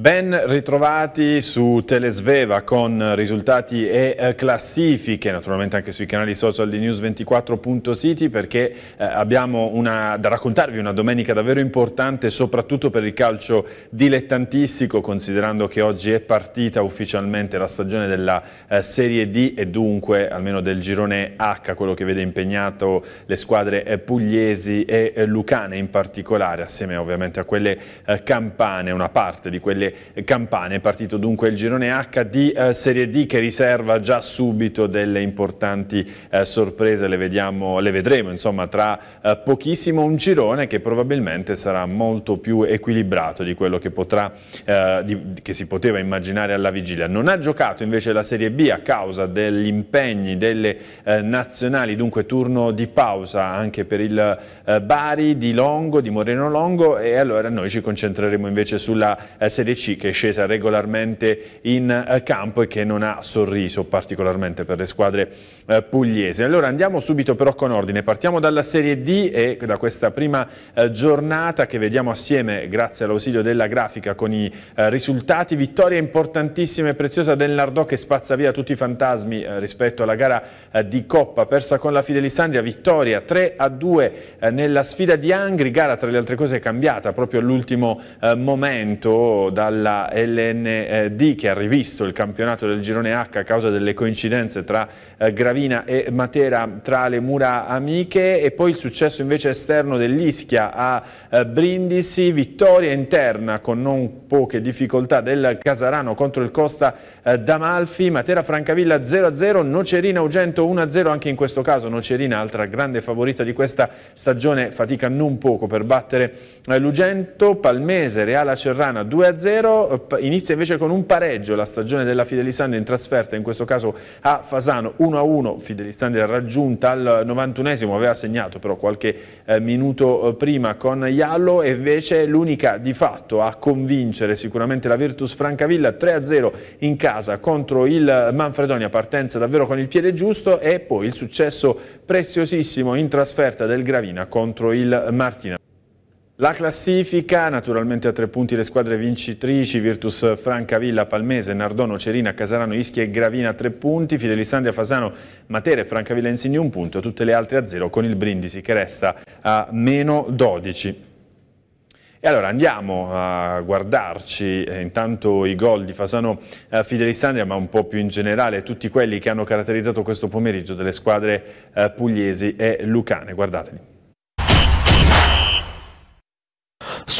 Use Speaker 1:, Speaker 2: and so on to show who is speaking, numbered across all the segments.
Speaker 1: Ben ritrovati su Telesveva con risultati e eh, classifiche, naturalmente anche sui canali social di News24.city perché eh, abbiamo una, da raccontarvi una domenica davvero importante soprattutto per il calcio dilettantistico considerando che oggi è partita ufficialmente la stagione della eh, Serie D e dunque almeno del girone H, quello che vede impegnato le squadre pugliesi e lucane in particolare assieme ovviamente a quelle campane, una parte di quelle campane. È partito dunque il girone H di eh, Serie D che riserva già subito delle importanti eh, sorprese, le, vediamo, le, vedremo insomma tra eh, pochissimo, un girone che probabilmente sarà molto più equilibrato di quello che, potrà, eh, di, che si poteva immaginare alla vigilia. Non ha giocato invece la Serie B a causa degli impegni delle eh, nazionali, dunque turno di pausa anche per il eh, Bari, di Longo, di Moreno Longo e allora noi ci concentreremo invece sulla Serie C c che è scesa regolarmente in eh, campo e che non ha sorriso particolarmente per le squadre eh, pugliesi. Allora andiamo subito però con ordine, partiamo dalla Serie D e da questa prima eh, giornata che vediamo assieme grazie all'ausilio della grafica con i risultati, vittoria importantissima e preziosa del Nardò che spazza via tutti i fantasmi rispetto alla gara di Coppa persa con la Fidelisandria, vittoria 3 a 2 nella sfida di Angri, gara tra le altre cose cambiata proprio all'ultimo momento da dalla LND che ha rivisto il campionato del girone H a causa delle coincidenze tra eh, Gravina e Matera tra le mura amiche e poi il successo invece esterno dell'Ischia a eh, Brindisi, vittoria interna con non poche difficoltà del Casarano contro il Costa eh, d'Amalfi, Matera Francavilla 0-0, Nocerina Ugento 1-0 anche in questo caso Nocerina altra grande favorita di questa stagione fatica non poco per battere l'Ugento, Palmese Reala Cerrana 2-0 0, eh, inizia invece con un pareggio la stagione della Fidelisandria in trasferta, in questo caso a Fasano 1-1, Fidelisandria raggiunta al 91esimo, aveva segnato però qualche eh, minuto eh, prima con Iallo e invece l'unica di fatto a convincere sicuramente la Virtus Francavilla 3-0 in casa contro il Manfredonia, partenza davvero con il piede giusto e poi il successo preziosissimo in trasferta del Gravina contro il Martina. La classifica, naturalmente a tre punti le squadre vincitrici, Virtus Francavilla, Palmese, Nardono, Cerina, Casarano, Ischia e Gravina a tre punti, Fidelisandria, Fasano, Matere, Francavilla Insigni un punto, tutte le altre a zero con il Brindisi che resta a meno 12. E allora andiamo a guardarci eh, intanto i gol di Fasano eh, Fidelisandria, ma un po' più in generale tutti quelli che hanno caratterizzato questo pomeriggio delle squadre eh, pugliesi e lucane. Guardateli.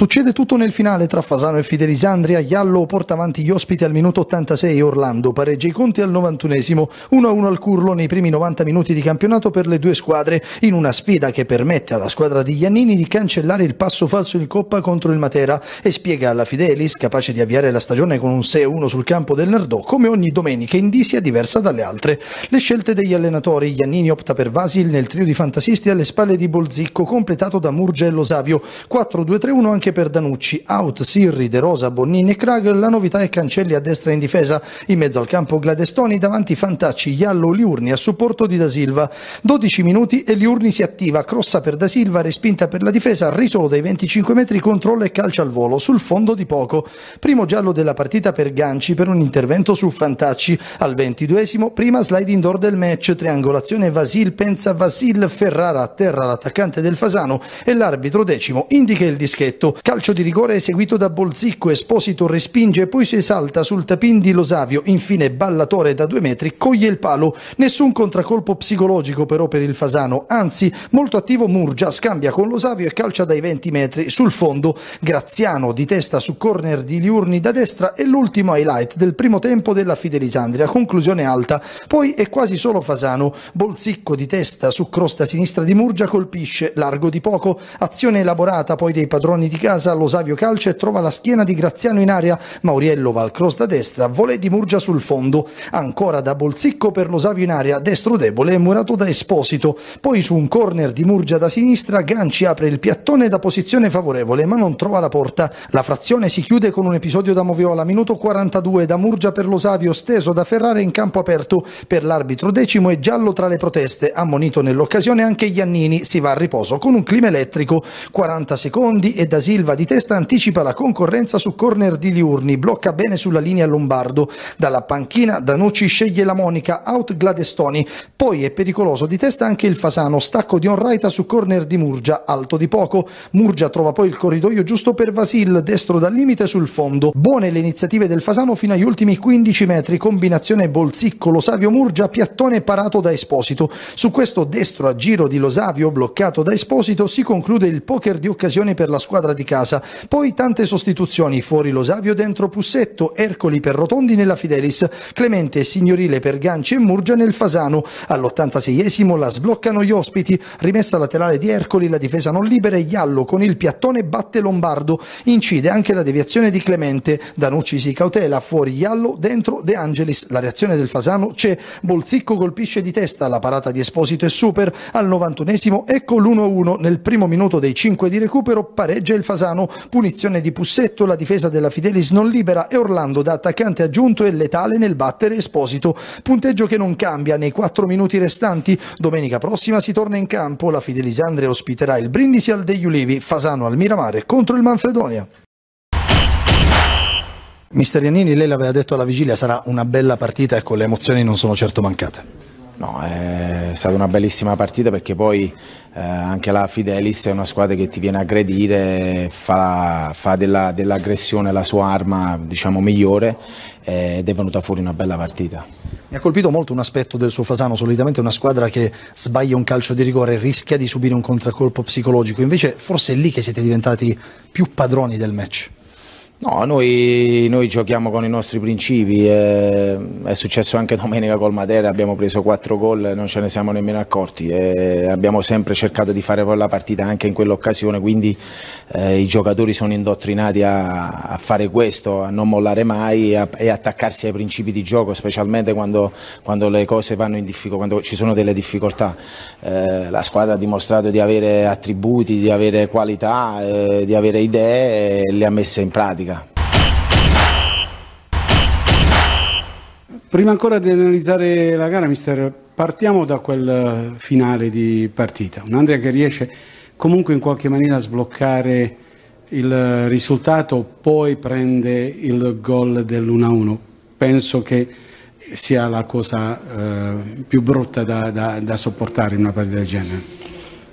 Speaker 2: Succede tutto nel finale tra Fasano e Fidelisandria, Iallo porta avanti gli ospiti al minuto 86 Orlando pareggia i conti al 91esimo, 1-1 al Curlo nei primi 90 minuti di campionato per le due squadre, in una sfida che permette alla squadra di Iannini di cancellare il passo falso in Coppa contro il Matera e spiega alla Fidelis, capace di avviare la stagione con un 6-1 sul campo del Nardò, come ogni domenica in D sia diversa dalle altre. Le scelte degli allenatori, Iannini opta per Vasil nel trio di fantasisti alle spalle di Bolzicco, completato da Murgello Savio, 4-2-3-1 anche anche per Danucci, out Sirri, De Rosa, Bonnini e Krag, la novità è Cancelli a destra in difesa, in mezzo al campo Gladestoni, davanti Fantacci, Iallo, Liurni a supporto di Da Silva. 12 minuti e Liurni si attiva, crossa per Da Silva, respinta per la difesa, risolo dai 25 metri, controlla e calcia al volo, sul fondo di poco. Primo giallo della partita per Ganci per un intervento su Fantacci. Al 22 esimo prima slide indoor del match, triangolazione Vasil, pensa Vasil, Ferrara a terra l'attaccante del Fasano e l'arbitro decimo indica il dischetto. Calcio di rigore eseguito da Bolzicco, Esposito respinge e poi si esalta sul tapin di Losavio, infine Ballatore da due metri coglie il palo. Nessun contraccolpo psicologico però per il Fasano, anzi molto attivo Murgia scambia con Losavio e calcia dai 20 metri sul fondo. Graziano di testa su corner di Liurni da destra e l'ultimo highlight del primo tempo della Fidelisandria, conclusione alta. Poi è quasi solo Fasano, Bolzicco di testa su crosta sinistra di Murgia colpisce, largo di poco, azione elaborata poi dei padroni di casa casa, Losavio calcia e trova la schiena di Graziano in aria, Mauriello va al cross da destra, Volè di Murgia sul fondo, ancora da Bolzicco per Losavio in aria, destro debole e murato da Esposito, poi su un corner di Murgia da sinistra Ganci apre il piattone da posizione favorevole ma non trova la porta, la frazione si chiude con un episodio da Moviola, minuto 42 da Murgia per Losavio steso da Ferrara in campo aperto, per l'arbitro decimo e giallo tra le proteste, ammonito nell'occasione anche Iannini, si va a riposo con un clima elettrico, 40 secondi e D'Asile Silva di testa anticipa la concorrenza su corner di Liurni, blocca bene sulla linea Lombardo. Dalla panchina Danucci sceglie la Monica, out Gladestoni. Poi è pericoloso di testa anche il Fasano, stacco di Onraita su corner di Murgia, alto di poco. Murgia trova poi il corridoio giusto per Vasil, destro dal limite sul fondo. Buone le iniziative del Fasano fino agli ultimi 15 metri, combinazione Bolzicco, Losavio Murgia, piattone parato da Esposito. Su questo destro a giro di Losavio bloccato da Esposito si conclude il poker di occasione per la squadra di di casa. Poi tante sostituzioni, fuori Losavio, dentro Pussetto, Ercoli per Rotondi nella Fidelis, Clemente e Signorile per Ganci e Murgia nel Fasano. All'86esimo la sbloccano gli ospiti, rimessa laterale di Ercoli, la difesa non libera e Iallo con il piattone batte Lombardo. Incide anche la deviazione di Clemente, Danucci si cautela, fuori Iallo, dentro De Angelis. La reazione del Fasano c'è, Bolzicco colpisce di testa la parata di Esposito è Super, al 91esimo ecco l'1-1, nel primo minuto dei 5 di recupero pareggia il Fasano. Fasano, punizione di Pussetto, la difesa della Fidelis non libera e Orlando da attaccante aggiunto e letale nel battere Esposito. Punteggio che non cambia nei quattro minuti restanti. Domenica prossima si torna in campo, la Fidelis Andre ospiterà il Brindisi al degli Ulivi, Fasano al Miramare contro il Manfredonia. Mister Iannini, lei l'aveva detto alla vigilia, sarà una bella partita, ecco le emozioni non sono
Speaker 1: certo mancate. No, è stata una bellissima partita perché poi eh, anche la
Speaker 3: Fidelis è una squadra che ti viene a aggredire, fa, fa della, dell'aggressione la sua arma diciamo, migliore eh, ed è venuta fuori una bella partita. Mi ha colpito
Speaker 2: molto un aspetto del suo Fasano, solitamente una squadra che sbaglia un calcio di rigore e rischia di subire un contraccolpo psicologico, invece forse è lì che siete diventati più padroni del match.
Speaker 4: No,
Speaker 5: noi, noi, giochiamo con i nostri principi, eh, è successo anche domenica col
Speaker 1: Matera, abbiamo preso quattro gol, e non ce ne siamo nemmeno accorti, eh, abbiamo sempre cercato di fare la partita anche in quell'occasione, quindi eh, i giocatori sono indottrinati a, a, fare
Speaker 5: questo, a non mollare mai a, e attaccarsi ai principi di gioco, specialmente quando, quando le cose vanno in difficoltà, quando ci sono delle difficoltà. Eh, la squadra ha dimostrato di avere
Speaker 3: attributi, di avere qualità, eh, di avere idee e le ha messe in pratica. Prima ancora di analizzare la gara, mister, partiamo da quel eh, finale di partita. Un Andrea che riesce comunque in qualche maniera a sbloccare il eh, risultato, poi prende il gol dell'1-1. Penso che sia la cosa eh, più brutta da, da, da sopportare in una partita del genere.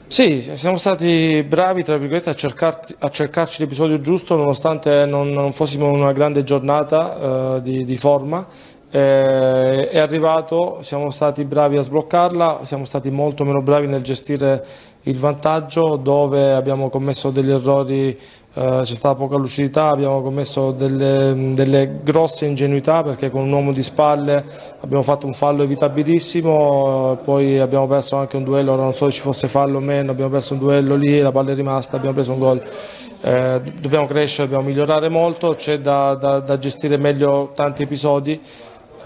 Speaker 5: Sì, siamo stati bravi a, cercarti, a, cercarci l'episodio giusto nonostante non, non, fossimo in una grande giornata eh, di, di, forma eh, è arrivato, siamo stati bravi a sbloccarla, siamo stati molto meno bravi nel gestire il vantaggio dove abbiamo commesso degli errori, eh, c'è stata poca lucidità, abbiamo commesso delle, delle, grosse ingenuità perché con un uomo di spalle abbiamo fatto un fallo evitabilissimo, poi abbiamo perso anche un duello, ora non so se ci fosse fallo o meno, abbiamo perso un duello lì, la palla è rimasta, abbiamo preso un gol. Eh, dobbiamo crescere, dobbiamo migliorare molto, c'è da, da, da gestire meglio tanti episodi.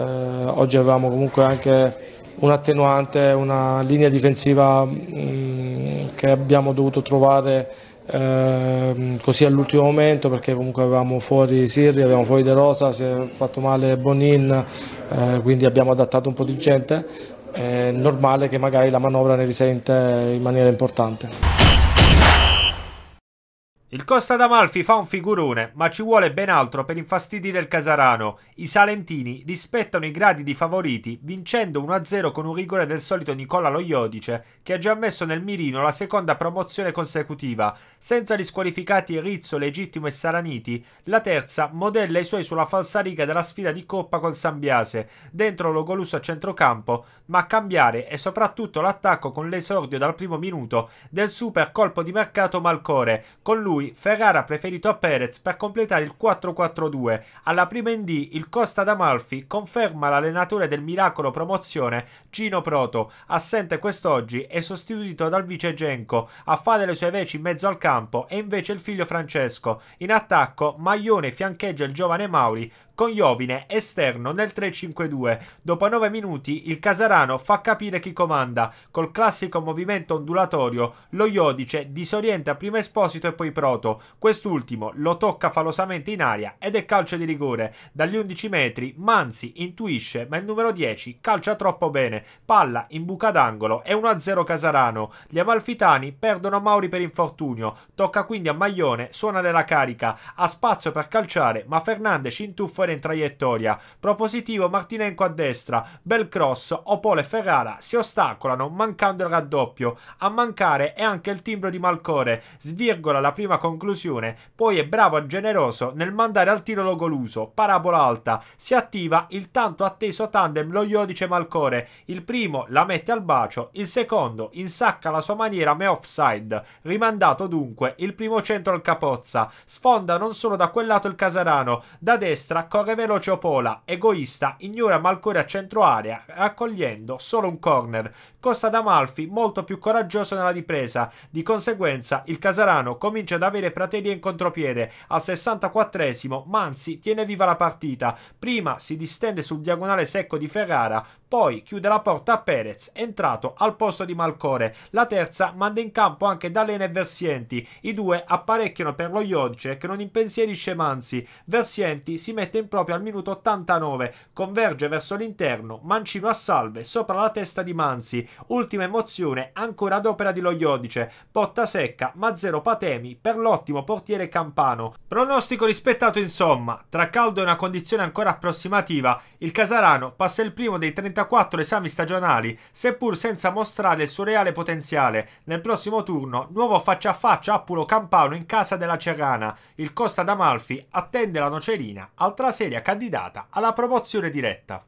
Speaker 5: Eh, oggi avevamo comunque anche un attenuante, una linea difensiva mh, mm, che abbiamo dovuto trovare eh, così all'ultimo momento perché comunque avevamo fuori Sirri, avevamo fuori De Rosa, si è fatto male Bonin, eh, quindi abbiamo adattato un po' di gente, è normale che magari la manovra ne risente in maniera importante.
Speaker 6: Il Costa d'Amalfi fa un figurone, ma ci vuole ben altro per infastidire il Casarano. I salentini rispettano i gradi di favoriti, vincendo 1-0 con un rigore del solito Nicola Loiodice, che ha già messo nel mirino la seconda promozione consecutiva, senza risqualificati Rizzo, Legittimo e Saraniti. La terza modella i suoi sulla falsariga della sfida di Coppa col Sambiase, dentro Logolus a centrocampo, ma a cambiare è soprattutto l'attacco con l'esordio dal primo minuto del super colpo di mercato Malcore, con lui cui Ferrara ha preferito a Perez per completare il 4-4-2. Alla prima in D il Costa d'Amalfi conferma l'allenatore del miracolo promozione Gino Proto, assente quest'oggi e sostituito dal vice Genco, a fare le sue veci in mezzo al campo e invece il figlio Francesco. In attacco Maglione fiancheggia il giovane Mauri, con Iovine esterno nel 3-5-2. Dopo 9 minuti il Casarano fa capire chi comanda. Col classico movimento ondulatorio lo Iodice disorienta prima Esposito e poi Proto. Quest'ultimo lo tocca falosamente in aria ed è calcio di rigore. Dagli 11 metri Manzi intuisce ma il numero 10 calcia troppo bene. Palla in buca d'angolo e 1-0 Casarano. Gli Amalfitani perdono Mauri per infortunio. Tocca quindi a Maglione, suona la carica. Ha spazio per calciare ma Fernandez intuffa fuori in traiettoria. Propositivo Martinenko a destra, bel cross, Opole e Ferrara si ostacolano mancando il raddoppio. A mancare è anche il timbro di Malcore, svirgola la prima conclusione, poi è bravo e generoso nel mandare al tiro Logoluso, parabola alta, si attiva il tanto atteso tandem lo Iodice Malcore, il primo la mette al bacio, il secondo insacca la sua maniera me offside, rimandato dunque il primo centro al capozza, sfonda non solo da quel lato il Casarano, da destra corre veloce Opola, egoista, ignora Malcore a centro area, raccogliendo solo un corner. Costa d'Amalfi molto più coraggioso nella ripresa, di conseguenza il Casarano comincia ad avere praterie in contropiede. Al 64esimo Manzi tiene viva la partita, prima si distende sul diagonale secco di Ferrara, poi chiude la porta a Perez, entrato al posto di Malcore. La terza manda in campo anche D'Alena e Versienti. I due apparecchiano per lo Iogge che non impensierisce Manzi. Versienti si mette in proprio al minuto 89, converge verso l'interno, Mancino a salve, sopra la testa di Manzi. Ultima emozione ancora ad opera di lo Iodice. Botta secca, ma zero patemi per l'ottimo portiere Campano. Pronostico rispettato insomma, tra caldo e una condizione ancora approssimativa, il Casarano passa il primo dei 30 34 esami stagionali, seppur senza mostrare il suo reale potenziale. Nel prossimo turno, nuovo faccia a faccia Appulo Campano in casa della Cerana. Il Costa d'Amalfi attende la Nocerina, altra serie candidata alla promozione diretta.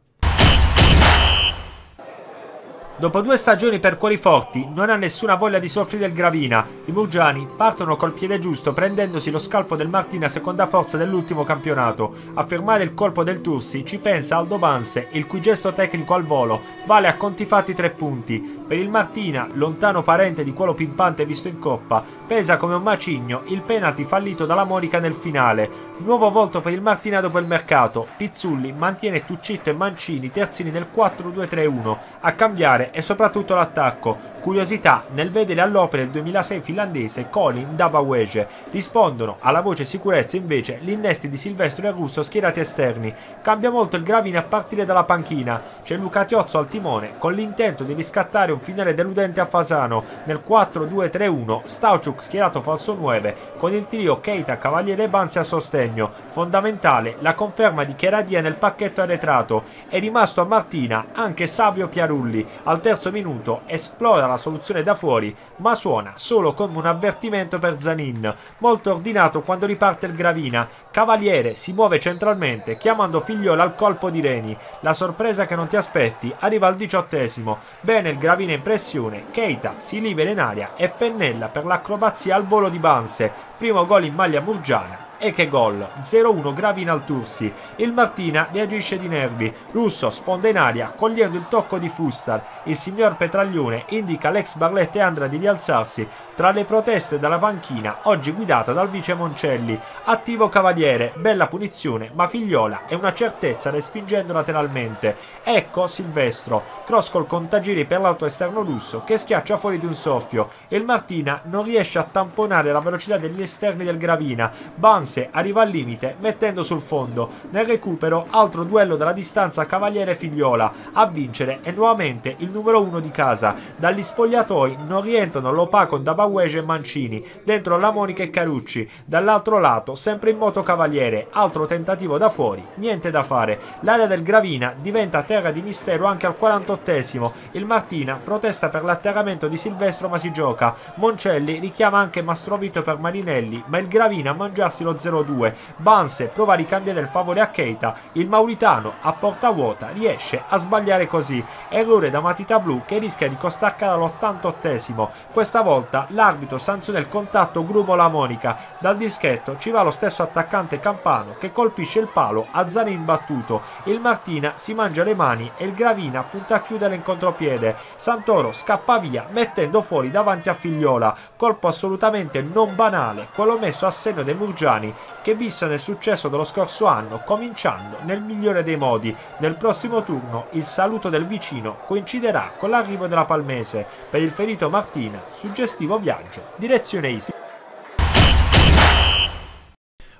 Speaker 6: Dopo due stagioni per cuori forti, non ha nessuna voglia di soffrire del Gravina. I Murgiani partono col piede giusto prendendosi lo scalpo del Martina seconda forza dell'ultimo campionato. A fermare il colpo del Tursi ci pensa Aldo Banse, il cui gesto tecnico al volo vale a conti fatti tre punti. Per il Martina, lontano parente di quello pimpante visto in coppa, pesa come un macigno il penalty fallito dalla Monica nel finale. Nuovo volto per il Martina dopo il mercato. Pizzulli mantiene Tuccitto e Mancini terzini nel 4-2-3-1. A cambiare particolare è soprattutto l'attacco. Curiosità nel vedere all'opera il 2006 finlandese Colin Dabawege. Rispondono alla voce sicurezza invece gli innesti di Silvestro e Russo schierati esterni. Cambia molto il gravine a partire dalla panchina. C'è Luca Tiozzo al timone con l'intento di riscattare un finale deludente a Fasano. Nel 4-2-3-1 Stauciuk schierato falso 9 con il trio Keita, Cavaliere e Banzi a sostegno. Fondamentale la conferma di Cheradia nel pacchetto arretrato. È rimasto a Martina anche Savio Piarulli. Al al terzo minuto esplora la soluzione da fuori, ma suona solo come un avvertimento per Zanin, molto ordinato quando riparte il Gravina. Cavaliere si muove centralmente, chiamando Figliola al colpo di Reni. La sorpresa che non ti aspetti arriva al diciottesimo. Bene il Gravina in pressione, Keita si libera in aria e pennella per l'acrobazia al volo di Banse. Primo gol in maglia murgiana e che gol. 0-1 Gravina al Tursi. Il Martina reagisce di nervi. Russo sfonda in aria cogliendo il tocco di Fustar. Il signor Petraglione indica l'ex Barletta e Andra di rialzarsi tra le proteste dalla panchina oggi guidata dal vice Moncelli. Attivo cavaliere, bella punizione ma Figliola è una certezza respingendo lateralmente. Ecco Silvestro, cross col contagiri per l'auto esterno russo che schiaccia fuori di un soffio. Il Martina non riesce a tamponare la velocità degli esterni del Gravina. Bans Ulisse arriva al limite mettendo sul fondo. Nel recupero altro duello dalla distanza Cavaliere-Figliola a vincere è nuovamente il numero 1 di casa. Dagli spogliatoi non rientrano l'opaco da Dabawege e Mancini, dentro la Monica e Carucci. Dall'altro lato sempre in moto Cavaliere, altro tentativo da fuori, niente da fare. L'area del Gravina diventa terra di mistero anche al 48esimo. Il Martina protesta per l'atterramento di Silvestro ma si gioca. Moncelli richiama anche Mastrovito per Marinelli ma il Gravina mangiarsi lo 0 2 Banse prova a ricambiare il favore a Keita, il mauritano a porta vuota riesce a sbagliare così. Errore da matita blu che rischia di costaccare all88 Questa volta l'arbitro sanziona il contatto Grumola Monica. Dal dischetto ci va lo stesso attaccante Campano che colpisce il palo a Zanin imbattuto. Il Martina si mangia le mani e il Gravina punta a chiudere in contropiede. Santoro scappa via mettendo fuori davanti a Figliola. Colpo assolutamente non banale, quello messo a segno dei Murgiani italiani che vista il successo dello scorso anno cominciando nel migliore dei modi. Nel prossimo turno il saluto del vicino coinciderà con l'arrivo della Palmese per il ferito Martina, suggestivo viaggio, direzione Isi.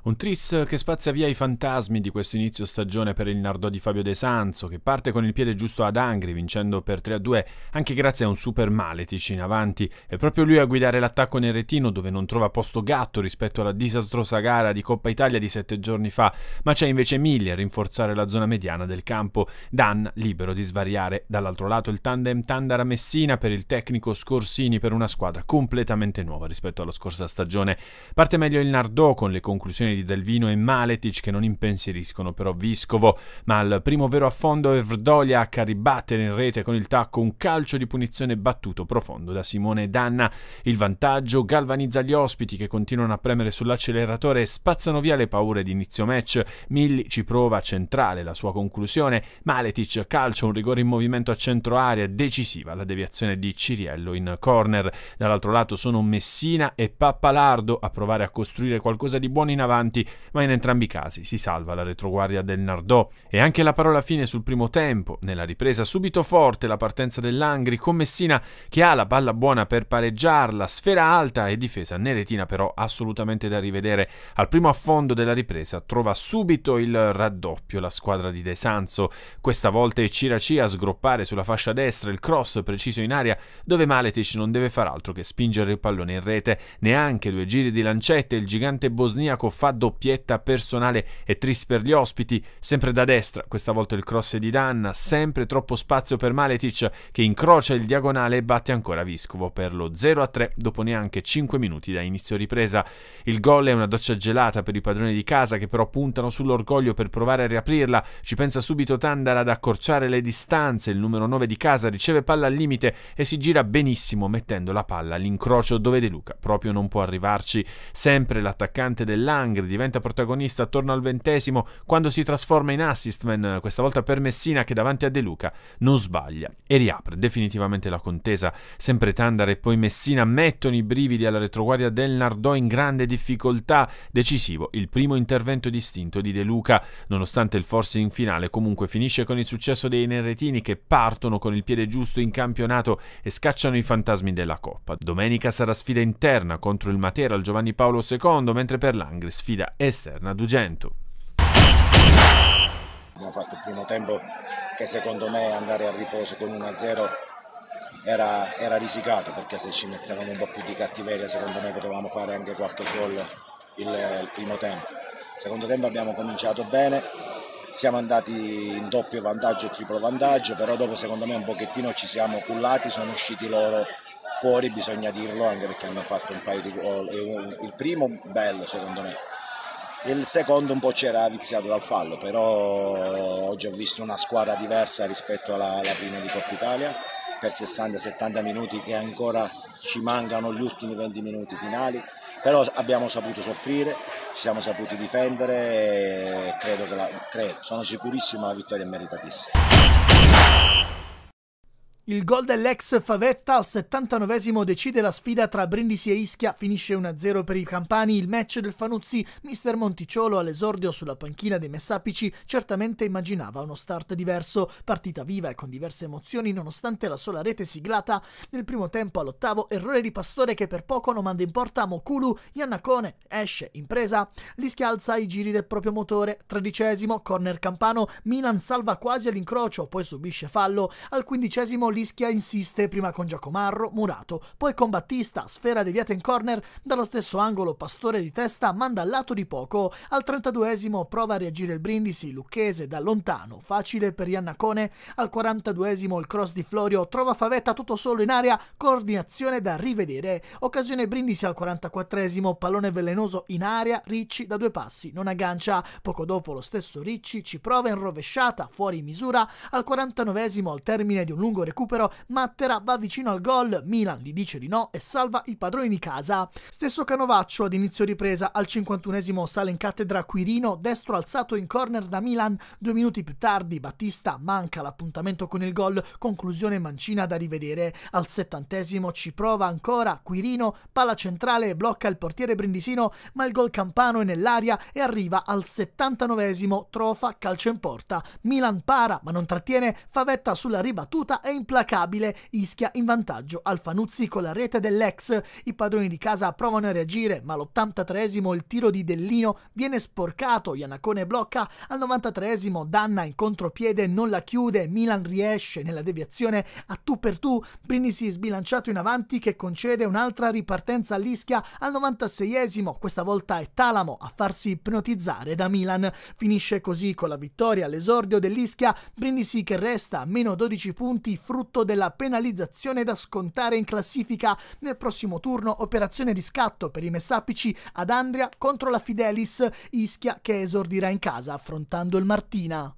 Speaker 1: Un tris che spazia via i fantasmi di questo inizio stagione per il Nardò di Fabio De Sanso, che parte con il piede giusto ad Angri, vincendo per 3-2 anche grazie a un super Maletic in avanti. È proprio lui a guidare l'attacco nel retino, dove non trova posto gatto rispetto alla disastrosa gara di Coppa Italia di sette giorni fa, ma c'è invece Miglia a rinforzare la zona mediana del campo. Dan libero di svariare. Dall'altro lato il tandem Tandara-Messina per il tecnico Scorsini per una squadra completamente nuova rispetto alla scorsa stagione. Parte meglio il Nardò con le conclusioni azioni di Delvino e Maletic che non impensieriscono però Viscovo, ma al primo vero affondo è Evdolia a ribattere in rete con il tacco un calcio di punizione battuto profondo da Simone Danna. Il vantaggio galvanizza gli ospiti che continuano a premere sull'acceleratore e spazzano via le paure di inizio match. Milli ci prova centrale la sua conclusione, Maletic calcia un rigore in movimento a centro area decisiva la deviazione di Ciriello in corner. Dall'altro lato sono Messina e Pappalardo a provare a costruire qualcosa di buono in avanti importanti, ma in entrambi i casi si salva la retroguardia del Nardò. E anche la parola fine sul primo tempo, nella ripresa subito forte la partenza dell'Angri con Messina che ha la palla buona per pareggiarla, sfera alta e difesa neretina però assolutamente da rivedere. Al primo affondo della ripresa trova subito il raddoppio la squadra di De Sanzo, questa volta è Ciraci a sgroppare sulla fascia destra il cross preciso in aria dove Maletic non deve far altro che spingere il pallone in rete, neanche due giri di lancette il gigante bosniaco fa doppietta personale e tris per gli ospiti, sempre da destra, questa volta il cross di Danna, sempre troppo spazio per Maletic che incrocia il diagonale e batte ancora Viscovo per lo 0-3 dopo neanche 5 minuti da inizio ripresa. Il gol è una doccia gelata per i padroni di casa che però puntano sull'orgoglio per provare a riaprirla, ci pensa subito Tandala ad accorciare le distanze, il numero 9 di casa riceve palla al limite e si gira benissimo mettendo la palla all'incrocio dove De Luca proprio non può arrivarci, sempre l'attaccante dell'Angri Allegri diventa protagonista attorno al ventesimo quando si trasforma in assist man, questa volta per Messina che davanti a De Luca non sbaglia e riapre definitivamente la contesa. Sempre Tandar e poi Messina mettono i brividi alla retroguardia del Nardò in grande difficoltà. Decisivo il primo intervento distinto di De Luca, nonostante il forse in finale comunque finisce con il successo dei Neretini che partono con il piede giusto in campionato e scacciano i fantasmi della Coppa. Domenica sarà sfida interna contro il Matera al Giovanni Paolo II, mentre per l'Angri sfida sfida esterna ad Ugento.
Speaker 7: Abbiamo fatto il primo tempo che secondo me andare a riposo con 1-0 era, era, risicato perché se ci mettevamo un po' più di cattiveria secondo me potevamo fare anche qualche gol il, il primo tempo. Secondo tempo abbiamo cominciato bene, siamo andati in doppio vantaggio e triplo vantaggio, però dopo secondo me un pochettino ci siamo cullati, sono usciti loro fuori, bisogna dirlo, anche perché hanno fatto un paio di gol, il primo bello secondo me, il secondo un po' c'era viziato dal fallo, però oggi ho visto una squadra diversa rispetto alla, alla prima di Coppa Italia, per 60-70 minuti che ancora ci mancano gli ultimi 20 minuti finali, però abbiamo saputo soffrire, ci siamo saputi difendere e credo che la, credo, sono sicurissimo che la vittoria è meritatissima.
Speaker 8: Il gol dell'ex Favetta al 79 decide la sfida tra Brindisi e Ischia, finisce 1-0 per i campani, il match del Fanuzzi, mister Monticciolo all'esordio sulla panchina dei Messapici certamente immaginava uno start diverso, partita viva e con diverse emozioni nonostante la sola rete siglata, nel primo tempo all'ottavo errore di Pastore che per poco non manda in porta Mokulu, Iannacone esce impresa, presa, li schialza i giri del proprio motore, tredicesimo corner campano, Milan salva quasi all'incrocio, poi subisce fallo, al quindicesimo Ischia insiste prima con Giacomarro, Murato, poi con Battista, sfera deviata in corner, dallo stesso angolo Pastore di testa manda al lato di poco, al 32esimo prova a reagire il Brindisi, Lucchese da lontano, facile per Iannacone, al 42esimo il cross di Florio, trova Favetta tutto solo in aria, coordinazione da rivedere, occasione Brindisi al 44esimo, pallone velenoso in aria, Ricci da due passi, non aggancia, poco dopo lo stesso Ricci ci prova in rovesciata, fuori misura, al 49esimo al termine di un lungo recupero, recupero, Matera va vicino al gol, Milan gli dice di no e salva i padroni di casa. Stesso Canovaccio ad inizio ripresa, al 51 esimo sale in cattedra Quirino, destro alzato in corner da Milan, due minuti più tardi Battista manca l'appuntamento con il gol, conclusione mancina da rivedere. Al 70esimo ci prova ancora Quirino, palla centrale, e blocca il portiere brindisino, ma il gol campano è nell'aria e arriva al 79 esimo trofa calcio in porta. Milan para ma non trattiene, fa vetta sulla ribattuta e implanta implacabile, Ischia in vantaggio al Fanuzzi con la rete dell'ex. I padroni di casa provano a reagire, ma all'83esimo il tiro di Dellino viene sporcato, Iannacone blocca, al 93esimo Danna in contropiede non la chiude, Milan riesce nella deviazione a tu per tu, Brindisi sbilanciato in avanti che concede un'altra ripartenza all'Ischia al 96esimo, questa volta è Talamo a farsi ipnotizzare da Milan. Finisce così con la vittoria all'esordio dell'Ischia, Brindisi che resta a meno 12 punti frutto frutto della penalizzazione da scontare in classifica. Nel prossimo turno operazione riscatto per i messapici ad Andria contro la Fidelis, Ischia che esordirà in casa affrontando il Martina.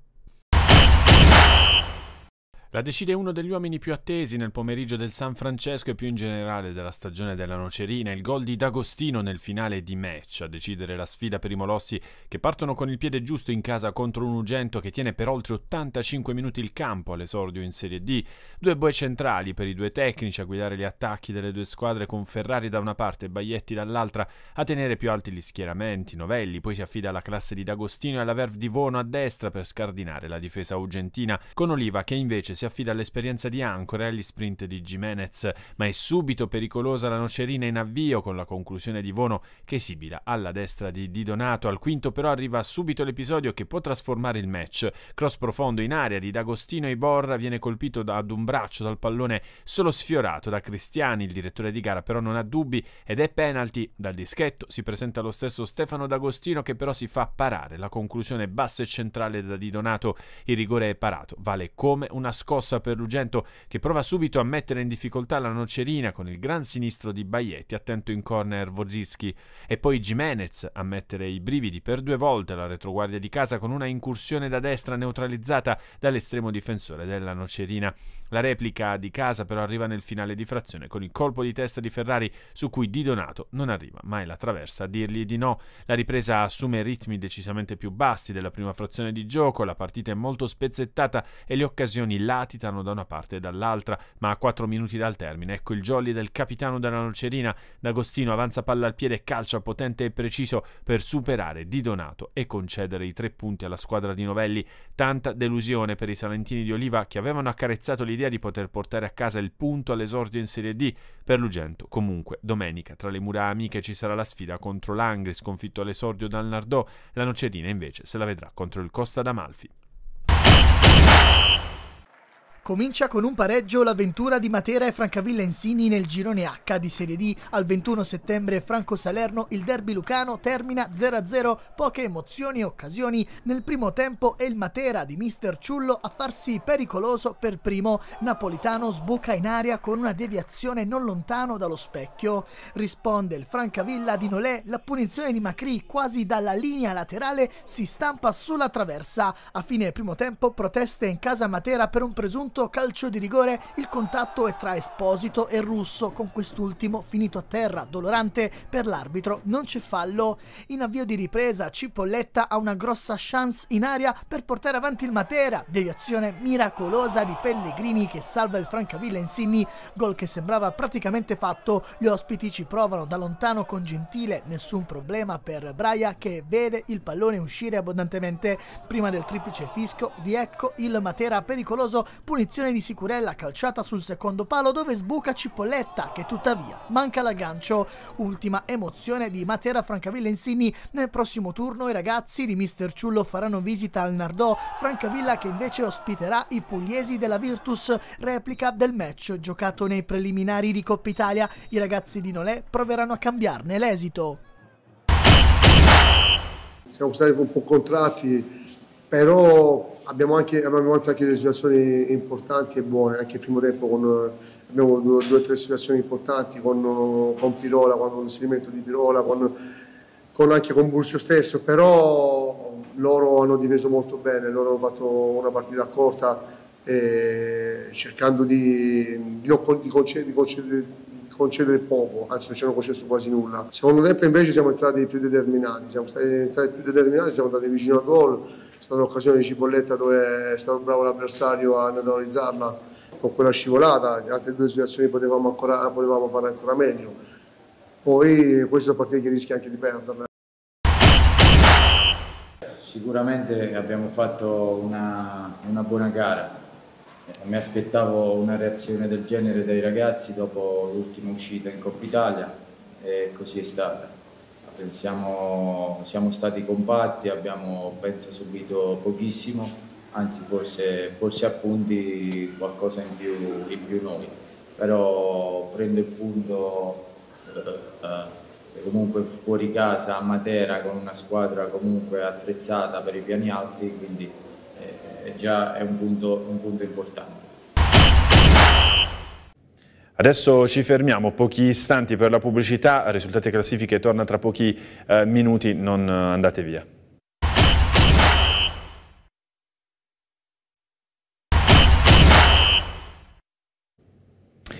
Speaker 1: La decide uno degli uomini più attesi nel pomeriggio del San Francesco e più in generale della stagione della Nocerina, il gol di D'Agostino nel finale di match a decidere la sfida per i Molossi che partono con il piede giusto in casa contro un Ugento che tiene per oltre 85 minuti il campo all'esordio in Serie D, due boe centrali per i due tecnici a guidare gli attacchi delle due squadre con Ferrari da una parte e Baglietti dall'altra a tenere più alti gli schieramenti, Novelli poi si affida alla classe di D'Agostino e alla Verve di Vono a destra per scardinare la difesa ugentina con Oliva che invece si affida all'esperienza di Ancora e agli sprint di Jimenez, ma è subito pericolosa la nocerina in avvio con la conclusione di Vono che sibila alla destra di Di Donato. Al quinto però arriva subito l'episodio che può trasformare il match. Cross profondo in area di D'Agostino Iborra viene colpito ad un braccio dal pallone solo sfiorato da Cristiani, il direttore di gara però non ha dubbi ed è penalty. Dal dischetto si presenta lo stesso Stefano D'Agostino che però si fa parare. La conclusione bassa e centrale da Di Donato, il rigore è parato, vale come una scuola scossa per Lugento che prova subito a mettere in difficoltà la nocerina con il gran sinistro di Baietti, attento in corner Vorzitsky, e poi Jimenez a mettere i brividi per due volte alla retroguardia di casa con una incursione da destra neutralizzata dall'estremo difensore della nocerina. La replica di casa però arriva nel finale di frazione con il colpo di testa di Ferrari su cui Di Donato non arriva mai la traversa a dirgli di no. La ripresa assume ritmi decisamente più bassi della prima frazione di gioco, la partita è molto spezzettata e le occasioni là scatitano da una parte e dall'altra, ma a quattro minuti dal termine ecco il jolly del capitano della Nocerina. D'Agostino avanza palla al piede, calcia potente e preciso per superare Di Donato e concedere i tre punti alla squadra di Novelli. Tanta delusione per i salentini di Oliva che avevano accarezzato l'idea di poter portare a casa il punto all'esordio in Serie D. Per Lugento, comunque, domenica tra le mura amiche ci sarà la sfida contro l'Angri, sconfitto all'esordio dal Nardò. La Nocerina invece se la vedrà contro il Costa d'Amalfi.
Speaker 8: Comincia con un pareggio l'avventura di Matera e Francavilla Insini nel girone H di Serie D. Al 21 settembre Franco Salerno, il derby lucano termina 0-0, poche emozioni e occasioni. Nel primo tempo è il Matera di mister Ciullo a farsi pericoloso per primo. Napolitano sbuca in aria con una deviazione non lontano dallo specchio. Risponde il Francavilla di Nolè, la punizione di Macri quasi dalla linea laterale si stampa sulla traversa. A fine primo tempo proteste in casa Matera per un presunto minuto calcio di rigore, il contatto è tra Esposito e Russo, con quest'ultimo finito a terra, dolorante per l'arbitro, non c'è fallo. In avvio di ripresa Cipolletta ha una grossa chance in aria per portare avanti il Matera, deviazione miracolosa di Pellegrini che salva il Francavilla Insigni, gol che sembrava praticamente fatto, gli ospiti ci provano da lontano con Gentile, nessun problema per Braia che vede il pallone uscire abbondantemente prima del triplice fisco, di ecco il Matera pericoloso punito punizione di Sicurella calciata sul secondo palo dove sbuca Cipolletta che tuttavia manca l'aggancio. Ultima emozione di Matera Francavilla Insini. Nel prossimo turno i ragazzi di Mister Ciullo faranno visita al Nardò, Francavilla che invece ospiterà i pugliesi della Virtus, replica del match giocato nei preliminari di Coppa Italia. I ragazzi di Nolè proveranno a cambiarne l'esito.
Speaker 2: Siamo stati un po' contratti però abbiamo anche, abbiamo avuto anche delle situazioni importanti e buone, anche il primo tempo con, abbiamo due o tre situazioni importanti con, con Pirola, con l'inserimento di Pirola, con, con anche con Bursio stesso, però loro hanno difeso molto bene, loro hanno fatto una partita corta eh, cercando di, di, non, di, concedere, concedere, concedere, poco, anzi non ci hanno concesso quasi nulla. Secondo tempo invece siamo entrati più determinati, siamo stati entrati più determinati, siamo andati vicino al gol è stata un'occasione di cipolletta dove è stato bravo l'avversario a neutralizzarla con quella scivolata, in altre due situazioni potevamo, ancora, potevamo fare ancora meglio. Poi queste sono partite che rischia anche di perderle.
Speaker 9: Sicuramente abbiamo fatto una, una buona gara, mi aspettavo una reazione del genere dai ragazzi dopo l'ultima uscita in Coppa Italia e così è stata. Pensiamo, siamo stati compatti, abbiamo penso subito pochissimo, anzi forse, forse a punti qualcosa in più, in più noi, però prendo il punto eh, eh comunque fuori casa a Matera con una squadra comunque attrezzata per i piani alti, quindi eh, già è un punto, un punto importante.
Speaker 1: Adesso ci fermiamo, pochi istanti per la pubblicità, risultati e classifiche torna tra pochi eh, minuti, non eh, andate via.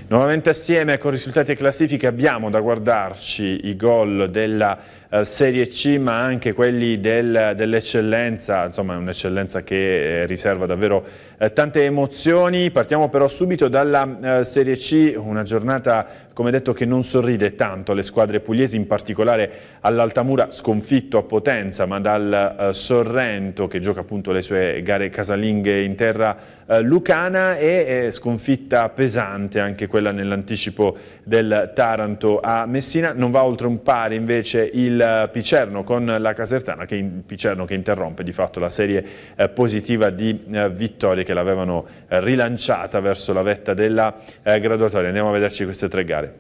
Speaker 1: Nuovamente assieme con risultati e classifiche abbiamo da guardarci i gol della eh, Serie C ma anche quelli del, dell'eccellenza, insomma è un'eccellenza che eh, riserva davvero eh, tante emozioni. Partiamo però subito dalla eh, Serie C, una giornata come detto che non sorride tanto alle squadre pugliesi, in particolare all'Altamura sconfitto a Potenza, ma dal eh, Sorrento che gioca appunto le sue gare casalinghe in terra lucana e sconfitta pesante anche quella nell'anticipo del Taranto a Messina. Non va oltre un pari invece il eh, Picerno con la Casertana, che in, Picerno che interrompe di fatto la serie eh, positiva di eh, vittorie che l'avevano eh, rilanciata verso la vetta della eh, graduatoria. Andiamo a vederci queste tre gare.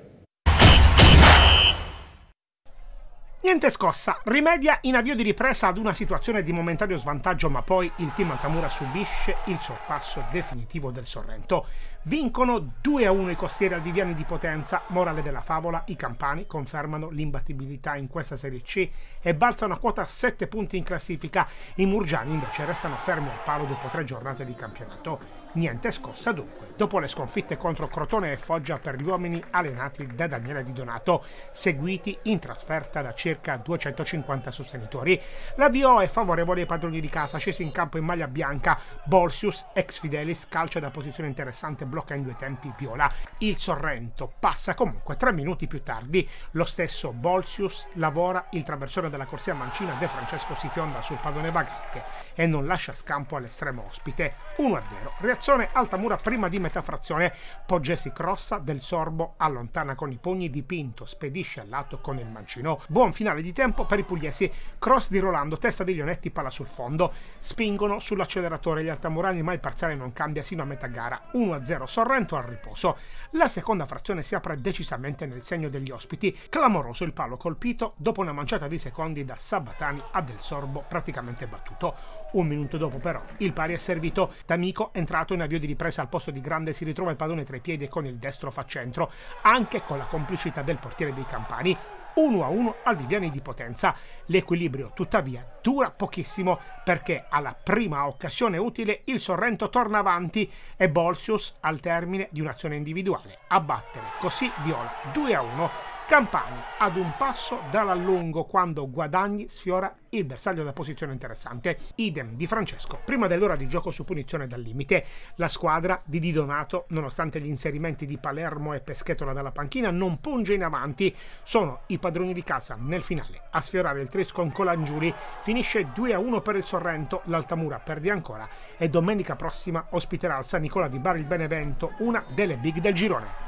Speaker 3: Niente scossa, rimedia in avvio di ripresa ad una situazione di momentaneo svantaggio, ma poi il team Altamura subisce il sorpasso definitivo del Sorrento. Vincono 2-1 i costieri al Viviani di Potenza, morale della favola, i campani confermano l'imbattibilità in questa Serie C e balzano a quota 7 punti in classifica, i murgiani invece restano fermi al palo dopo tre giornate di campionato. Niente scossa dunque, dopo le sconfitte contro Crotone e Foggia per gli uomini allenati da Daniele Di Donato, seguiti in trasferta da circa 250 sostenitori. L'avvio è favorevole ai padroni di casa, scesi in campo in maglia bianca, Bolsius, ex Fidelis, calcia da posizione interessante, blocca in due tempi Viola. Il Sorrento passa comunque tre minuti più tardi, lo stesso Bolsius lavora il traversone della corsia mancina De Francesco si fionda sul padone vagante e non lascia scampo all'estremo ospite. 1-0, reazione frazione, Altamura prima di metà frazione, Poggesi crossa del sorbo, allontana con i pugni dipinto, spedisce al lato con il mancino. Buon finale di tempo per i pugliesi, cross di Rolando, testa di Lionetti, pala sul fondo, spingono sull'acceleratore gli altamurani ma il parziale non cambia sino a metà gara, 1-0 Sorrento al riposo. La seconda frazione si apre decisamente nel segno degli ospiti, clamoroso il palo colpito dopo una manciata di secondi da Sabatani a Del Sorbo praticamente battuto. Un minuto dopo però il pari è servito. D'Amico entrato in avvio di ripresa al posto di Grande si ritrova il padone tra i piedi e con il destro fa centro, anche con la complicità del portiere dei Campani. 1 a 1 al Viviani di Potenza. L'equilibrio tuttavia dura pochissimo perché alla prima occasione utile il Sorrento torna avanti e Bolsius al termine di un'azione individuale a battere così Viola 2 1 Campani ad un passo dall'allungo quando Guadagni sfiora il bersaglio da posizione interessante. Idem di Francesco, prima dell'ora di gioco su punizione dal limite. La squadra di Di Donato, nonostante gli inserimenti di Palermo e Peschetola dalla panchina, non punge in avanti. Sono i padroni di casa nel finale a sfiorare il tris con Colangiuri. Finisce 2-1 per il Sorrento, l'Altamura perde ancora e domenica prossima ospiterà al San Nicola di Bari il Benevento, una delle big del girone.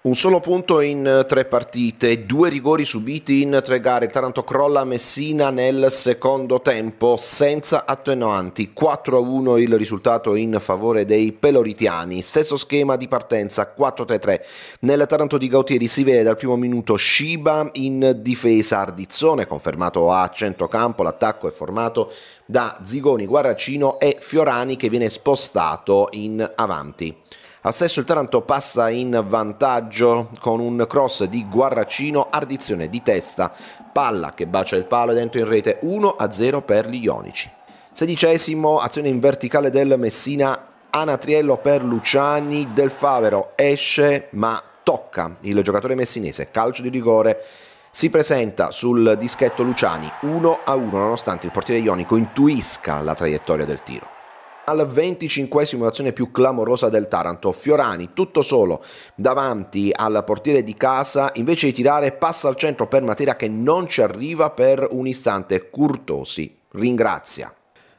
Speaker 7: Un solo punto in eh, tre partite, due rigori subiti in tre gare. Il Taranto crolla Messina nel secondo tempo senza attenuanti. 4-1 il risultato in favore dei Peloritiani. Stesso schema di partenza 4-3-3. Nel Taranto di Gautieri si vede dal primo minuto Shiba in difesa. Ardizzone confermato a centrocampo. L'attacco è formato da Zigoni, Guaracino e Fiorani che viene spostato in avanti. A Sesso il Taranto passa in vantaggio con un cross di Guarracino, ardizione di testa, palla che bacia il palo dentro in rete 1-0 per gli Ionici. Sedicesimo, azione in verticale del Messina, Anatriello per Luciani, Del Favero esce ma tocca il giocatore messinese, calcio di rigore si presenta sul dischetto Luciani 1 a 1 nonostante il portiere ionico intuisca la traiettoria del tiro al 25esimo azione più clamorosa del Taranto. Fiorani tutto solo davanti al portiere di casa, invece di tirare passa al centro per Matera che non ci arriva per un istante. Curtosi ringrazia.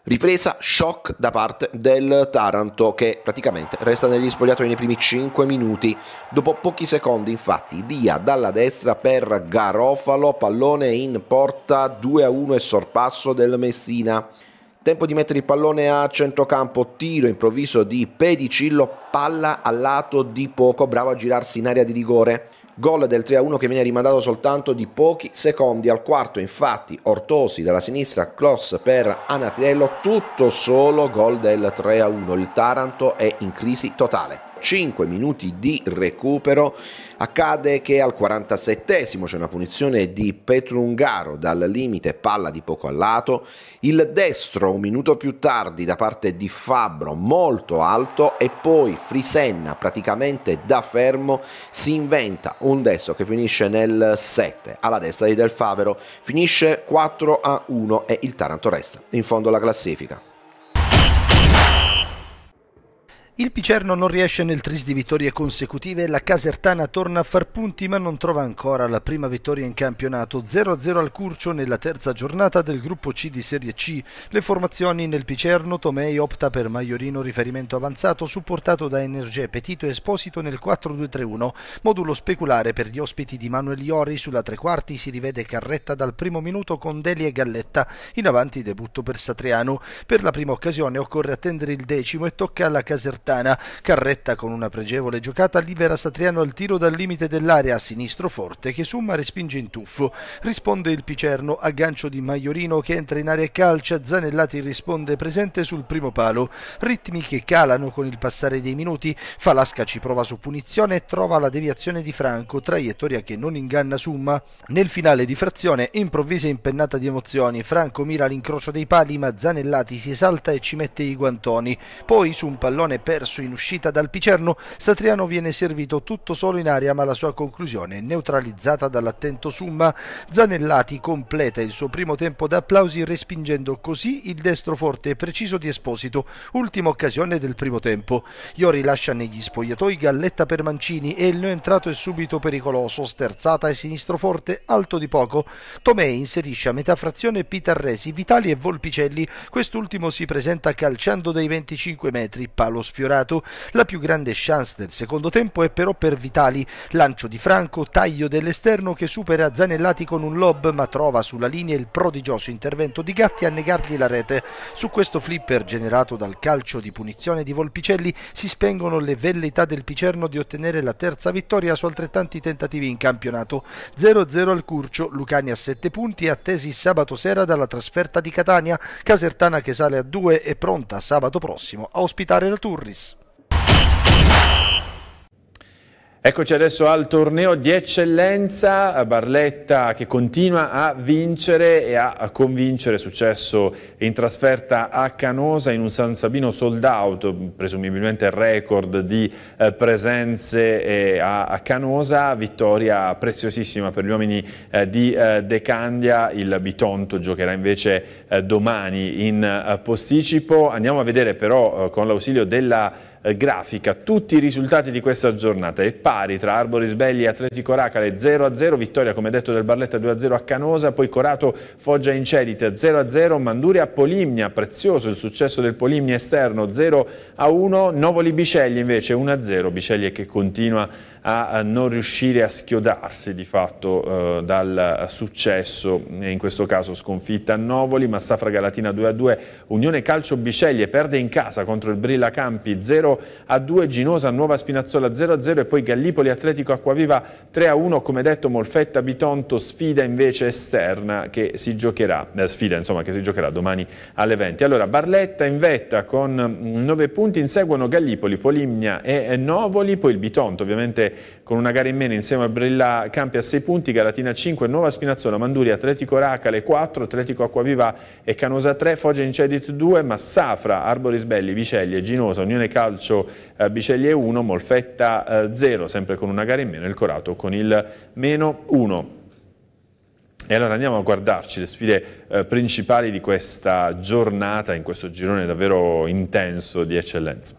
Speaker 7: Ripresa shock da parte del Taranto che praticamente resta negli spogliatoi nei primi 5 minuti. Dopo pochi secondi infatti Dia dalla destra per Garofalo, pallone in porta 2 a 1 e sorpasso del Messina. Tempo di mettere il pallone a centrocampo, tiro improvviso di Pedicillo, palla al lato di poco, bravo a girarsi in area di rigore. Gol del 3-1 che viene rimandato soltanto di pochi secondi al quarto, infatti Ortosi dalla sinistra, cross per Anatriello, tutto solo gol del 3-1, il Taranto è in crisi totale. 5 minuti di recupero accade che al 47esimo c'è una punizione di Petrungaro dal limite palla di poco al lato, il destro un minuto più tardi da parte di Fabbro molto alto e poi Frisenna praticamente da fermo si inventa un destro che finisce nel 7 alla destra di Del Favero, finisce 4 a 1 e il Taranto resta in fondo alla classifica.
Speaker 2: Il Picerno non riesce nel tris di vittorie consecutive, la Casertana torna a far punti ma non trova ancora la prima vittoria in campionato, 0-0 al Curcio nella terza giornata del gruppo C di Serie C. Le formazioni nel Picerno, Tomei opta per Maiorino riferimento avanzato supportato da Energie Petito e Esposito nel 4-2-3-1, modulo speculare per gli ospiti di Manuel Iori, sulla tre quarti si rivede Carretta dal primo minuto con Deli e Galletta, in avanti debutto per Satriano. Per la prima occasione occorre attendere il decimo e tocca alla Casertana Salernitana. Carretta con una pregevole giocata libera Satriano al tiro dal limite dell'area a sinistro forte che Summa respinge in tuffo. Risponde il Picerno, aggancio di Maiorino che entra in area e calcia, Zanellati risponde presente sul primo palo. Ritmi che calano con il passare dei minuti, Falasca ci prova su punizione e trova la deviazione di Franco, traiettoria che non inganna Summa. Nel finale di frazione, improvvisa impennata di emozioni, Franco mira l'incrocio dei pali ma Zanellati si esalta e ci mette i guantoni. Poi su un pallone per perso in uscita dal Picerno, Satriano viene servito tutto solo in aria ma la sua conclusione è neutralizzata dall'attento Summa. Zanellati completa il suo primo tempo d'applausi respingendo così il destro forte e preciso di Esposito, ultima occasione del primo tempo. Iori lascia negli spogliatoi galletta per Mancini e il entrato è subito pericoloso, sterzata e sinistro forte, alto di poco. Tomei inserisce a metà frazione Pitarresi, Vitali e Volpicelli, quest'ultimo si presenta calciando dai 25 metri, palo sfidato sfiorato. La più grande chance del secondo tempo è però per Vitali, lancio di Franco, taglio dell'esterno che supera Zanellati con un lob ma trova sulla linea il prodigioso intervento di Gatti a negargli la rete. Su questo flipper generato dal calcio di punizione di Volpicelli si spengono le velleità del Picerno di ottenere la terza vittoria su altrettanti tentativi in campionato. 0-0 al Curcio, Lucani a 7 punti attesi sabato sera dalla trasferta di Catania, Casertana che sale a 2 e pronta sabato prossimo a ospitare la Turri. Paris.
Speaker 1: Eccoci adesso al torneo di eccellenza, Barletta che continua a vincere e a convincere, successo in trasferta a Canosa in un San Sabino sold out, presumibilmente record di eh, presenze a Canosa, vittoria preziosissima per gli uomini eh, di eh, De Candia, il Bitonto giocherà invece domani in posticipo, andiamo a vedere però con l'ausilio della eh, grafica tutti i risultati di questa giornata è pari tra Arboris Belli e Atletico Racale 0-0, vittoria come detto del Barletta 2-0 a Canosa, poi Corato Foggia Incerite 0-0, Manduria Polimnia, prezioso il successo del Polimnia esterno 0-1, Novoli Bicelli invece 1-0, Bicelli che continua a non riuscire a schiodarsi di fatto eh, dal successo, in questo caso sconfitta a Novoli, ma Safra Galatina 2-2, Unione Calcio Biceglie perde in casa contro il Brilla Campi 0-2, Ginosa Nuova Spinazzola 0-0 e poi Gallipoli Atletico Acquaviva 3-1, come detto Molfetta Bitonto sfida invece esterna che si giocherà, eh, sfida insomma che si giocherà domani alle 20. Allora Barletta in vetta con 9 mm, punti, inseguono Gallipoli, Polimnia e Novoli, poi il Bitonto ovviamente con una gara in meno insieme a Brilla Campi a 6 punti, Galatina 5, Nuova Spinazzola, Manduri, Atletico Racale 4, Atletico Acquaviva e Canosa 3, Foggia Incedit 2, Massafra, Arboris Belli, Viceglie, Ginosa, Unione Calcio eh, Biceglie 1, Molfetta eh, 0, sempre con una gara in meno, il Corato con il meno 1. E allora andiamo a guardarci le sfide eh, principali di questa giornata in questo girone davvero intenso di eccellenza.